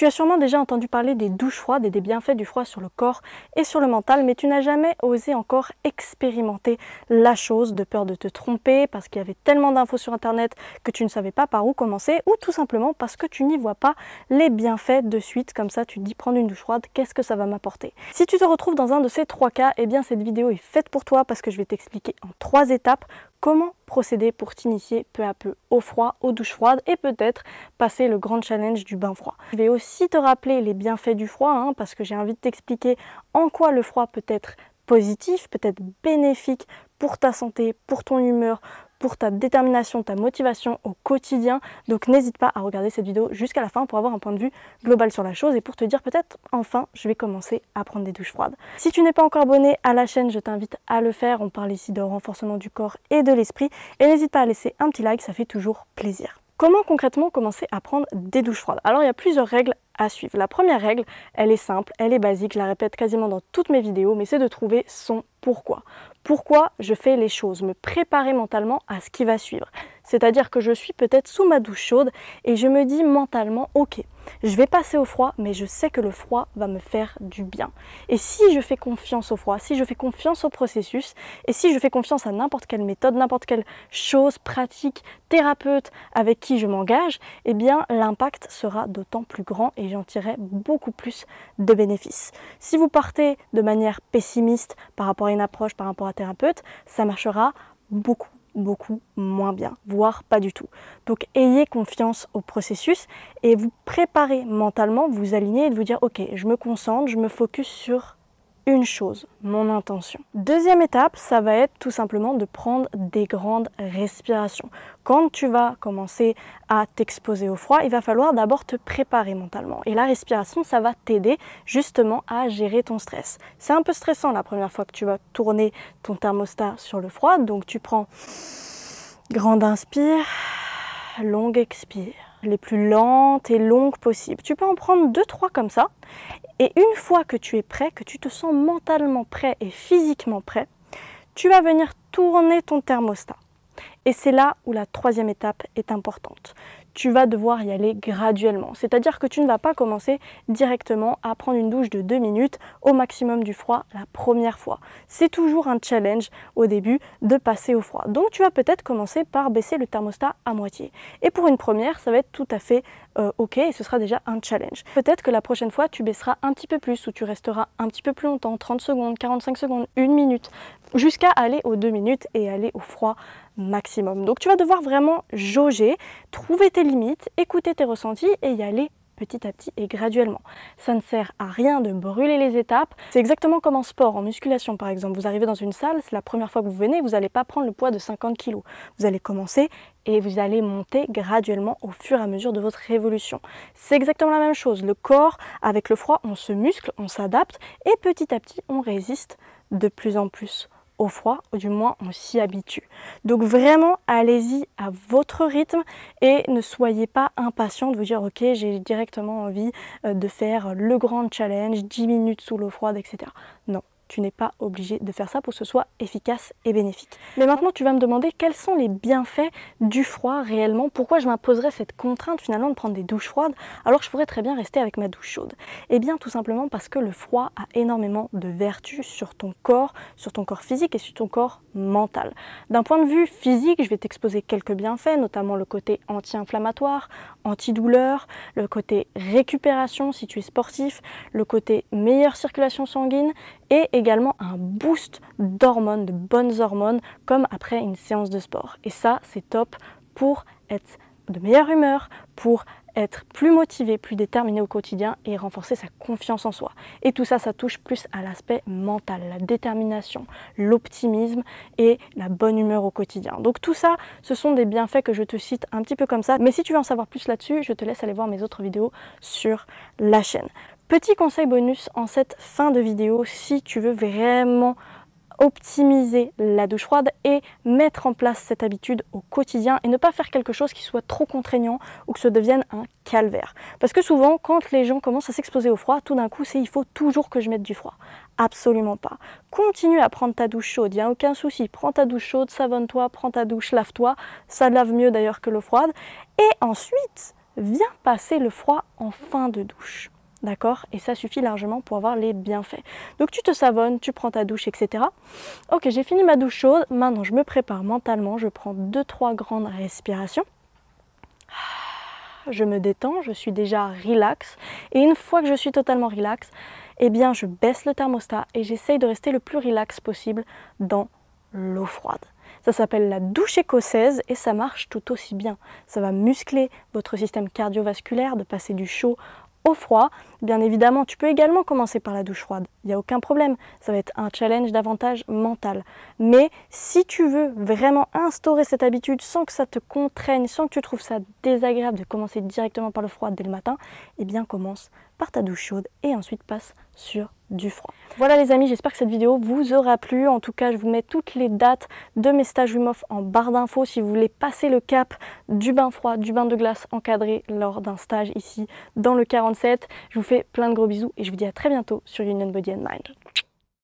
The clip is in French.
Tu as sûrement déjà entendu parler des douches froides et des bienfaits du froid sur le corps et sur le mental, mais tu n'as jamais osé encore expérimenter la chose de peur de te tromper parce qu'il y avait tellement d'infos sur Internet que tu ne savais pas par où commencer ou tout simplement parce que tu n'y vois pas les bienfaits de suite. Comme ça, tu te dis prendre une douche froide, qu'est-ce que ça va m'apporter Si tu te retrouves dans un de ces trois cas, eh bien cette vidéo est faite pour toi parce que je vais t'expliquer en trois étapes comment procéder pour t'initier peu à peu au froid, aux douches froides et peut-être passer le grand challenge du bain froid. Je vais aussi te rappeler les bienfaits du froid hein, parce que j'ai envie de t'expliquer en quoi le froid peut être positif, peut être bénéfique pour ta santé, pour ton humeur, pour ta détermination, ta motivation au quotidien. Donc n'hésite pas à regarder cette vidéo jusqu'à la fin pour avoir un point de vue global sur la chose et pour te dire peut-être enfin je vais commencer à prendre des douches froides. Si tu n'es pas encore abonné à la chaîne, je t'invite à le faire. On parle ici de renforcement du corps et de l'esprit. Et n'hésite pas à laisser un petit like, ça fait toujours plaisir. Comment concrètement commencer à prendre des douches froides Alors il y a plusieurs règles suivre. La première règle, elle est simple, elle est basique, je la répète quasiment dans toutes mes vidéos, mais c'est de trouver son pourquoi. Pourquoi je fais les choses, me préparer mentalement à ce qui va suivre. C'est-à-dire que je suis peut-être sous ma douche chaude et je me dis mentalement, ok, je vais passer au froid, mais je sais que le froid va me faire du bien. Et si je fais confiance au froid, si je fais confiance au processus, et si je fais confiance à n'importe quelle méthode, n'importe quelle chose, pratique, thérapeute avec qui je m'engage, eh bien l'impact sera d'autant plus grand et j'en tirerai beaucoup plus de bénéfices. Si vous partez de manière pessimiste par rapport à une approche, par rapport à un thérapeute, ça marchera beaucoup beaucoup moins bien, voire pas du tout. Donc ayez confiance au processus et vous préparez mentalement, vous alignez et vous dire ok, je me concentre, je me focus sur une chose, mon intention. Deuxième étape, ça va être tout simplement de prendre des grandes respirations. Quand tu vas commencer à t'exposer au froid, il va falloir d'abord te préparer mentalement. Et la respiration, ça va t'aider justement à gérer ton stress. C'est un peu stressant la première fois que tu vas tourner ton thermostat sur le froid, donc tu prends grande inspire, longue expire les plus lentes et longues possibles. Tu peux en prendre deux, trois comme ça. Et une fois que tu es prêt, que tu te sens mentalement prêt et physiquement prêt, tu vas venir tourner ton thermostat. Et c'est là où la troisième étape est importante tu vas devoir y aller graduellement. C'est-à-dire que tu ne vas pas commencer directement à prendre une douche de 2 minutes au maximum du froid la première fois. C'est toujours un challenge au début de passer au froid. Donc tu vas peut-être commencer par baisser le thermostat à moitié. Et pour une première, ça va être tout à fait euh, ok et ce sera déjà un challenge. Peut-être que la prochaine fois, tu baisseras un petit peu plus ou tu resteras un petit peu plus longtemps, 30 secondes, 45 secondes, 1 minute jusqu'à aller aux 2 minutes et aller au froid maximum. Donc tu vas devoir vraiment jauger, trouver tes limites, écouter tes ressentis et y aller petit à petit et graduellement. Ça ne sert à rien de brûler les étapes. C'est exactement comme en sport, en musculation par exemple. Vous arrivez dans une salle, c'est la première fois que vous venez, vous n'allez pas prendre le poids de 50 kg. Vous allez commencer et vous allez monter graduellement au fur et à mesure de votre évolution. C'est exactement la même chose. Le corps, avec le froid, on se muscle, on s'adapte et petit à petit, on résiste de plus en plus au froid, ou du moins on s'y habitue. Donc vraiment, allez-y à votre rythme et ne soyez pas impatient de vous dire ok, j'ai directement envie euh, de faire le grand challenge, 10 minutes sous l'eau froide, etc. Non, tu n'es pas obligé de faire ça pour que ce soit efficace et bénéfique. Mais maintenant, tu vas me demander quels sont les bienfaits du froid réellement, pourquoi je m'imposerais cette contrainte finalement de prendre des douches froides alors que je pourrais très bien rester avec ma douche chaude Eh bien, tout simplement parce que le froid a énormément de vertus sur ton corps, sur ton corps physique et sur ton corps mental. D'un point de vue physique, je vais t'exposer quelques bienfaits, notamment le côté anti-inflammatoire, anti-douleur, le côté récupération si tu es sportif, le côté meilleure circulation sanguine et également un boost d'hormones, de bonnes hormones, comme après une séance de sport. Et ça, c'est top pour être de meilleure humeur, pour être plus motivé, plus déterminé au quotidien et renforcer sa confiance en soi. Et tout ça, ça touche plus à l'aspect mental, la détermination, l'optimisme et la bonne humeur au quotidien. Donc tout ça, ce sont des bienfaits que je te cite un petit peu comme ça. Mais si tu veux en savoir plus là-dessus, je te laisse aller voir mes autres vidéos sur la chaîne. Petit conseil bonus en cette fin de vidéo, si tu veux vraiment optimiser la douche froide et mettre en place cette habitude au quotidien et ne pas faire quelque chose qui soit trop contraignant ou que ce devienne un calvaire. Parce que souvent, quand les gens commencent à s'exposer au froid, tout d'un coup, c'est il faut toujours que je mette du froid. Absolument pas. Continue à prendre ta douche chaude, il n'y a aucun souci. Prends ta douche chaude, savonne-toi, prends ta douche, lave-toi. Ça lave mieux d'ailleurs que l'eau froide. Et ensuite, viens passer le froid en fin de douche. D'accord Et ça suffit largement pour avoir les bienfaits. Donc tu te savonnes, tu prends ta douche, etc. Ok, j'ai fini ma douche chaude. Maintenant, je me prépare mentalement. Je prends deux trois grandes respirations. Je me détends, je suis déjà relax. Et une fois que je suis totalement relax, eh bien, je baisse le thermostat et j'essaye de rester le plus relax possible dans l'eau froide. Ça s'appelle la douche écossaise et ça marche tout aussi bien. Ça va muscler votre système cardiovasculaire de passer du chaud au froid, bien évidemment, tu peux également commencer par la douche froide. Il n'y a aucun problème. Ça va être un challenge davantage mental. Mais si tu veux vraiment instaurer cette habitude sans que ça te contraigne, sans que tu trouves ça désagréable de commencer directement par le froid dès le matin, eh bien commence par ta douche chaude et ensuite passe sur du froid. Voilà les amis, j'espère que cette vidéo vous aura plu. En tout cas, je vous mets toutes les dates de mes stages Hof en barre d'infos si vous voulez passer le cap du bain froid, du bain de glace encadré lors d'un stage ici dans le 47. Je vous fais plein de gros bisous et je vous dis à très bientôt sur Union Body and Mind.